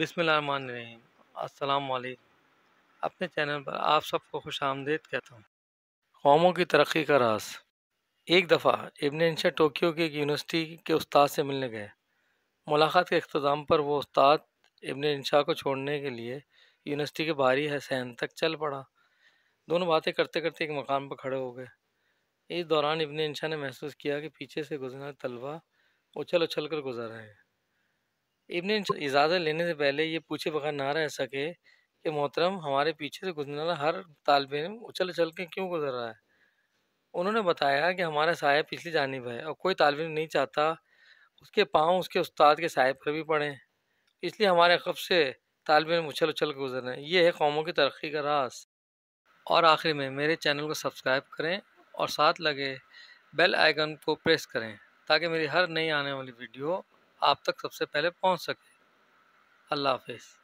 अस्सलाम वालेकुम अपने चैनल पर आप सबको खुश आमदेद कहता हूँ कौमों की तरक्की का रास एक दफ़ा इबन इंशा टोक्यो की एक यूनिवर्सिटी के उस्ताद से मिलने गए मुलाकात के अख्ताम पर वो उस्ताद इबन इंशा को छोड़ने के लिए यूनिवर्सिटी के बाहरी हसैन तक चल पड़ा दोनों बातें करते करते एक मकाम पर खड़े हो गए इस दौरान इबन इंशा ने महसूस किया कि पीछे से गुजरना तलबा उछल उछल कर गुजर रहे हैं इब्ने इजाज़त लेने से पहले ये पूछे बगैर ना रह सके कि मोहतरम हमारे पीछे से गुजरने वाला हर तालब इम उछल उछल के क्यों गुजर रहा है उन्होंने बताया कि हमारा साया पिछली जानब है और कोई तालब नहीं चाहता उसके पाँव उसके उस्ताद के साय पर भी पड़े इसलिए हमारे अकब से तालब इम उछल उछल के गुजर रहे हैं ये है कौमों की तरक्की का रास और आखिर में मेरे चैनल को सब्सक्राइब करें और साथ लगे बेल आइकन को प्रेस करें ताकि मेरी हर नई आने वाली वीडियो आप तक सबसे पहले पहुँच सके अल्लाह हाफिज़